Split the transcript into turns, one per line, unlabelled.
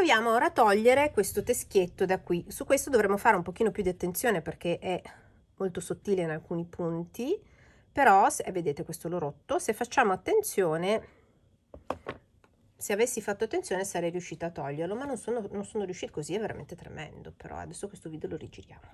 proviamo ora a togliere questo teschietto da qui. Su questo dovremmo fare un pochino più di attenzione perché è molto sottile in alcuni punti, però se, eh, vedete questo l'ho rotto, se facciamo attenzione, se avessi fatto attenzione sarei riuscita a toglierlo, ma non sono, non sono riuscita così, è veramente tremendo, però adesso questo video lo rigiriamo.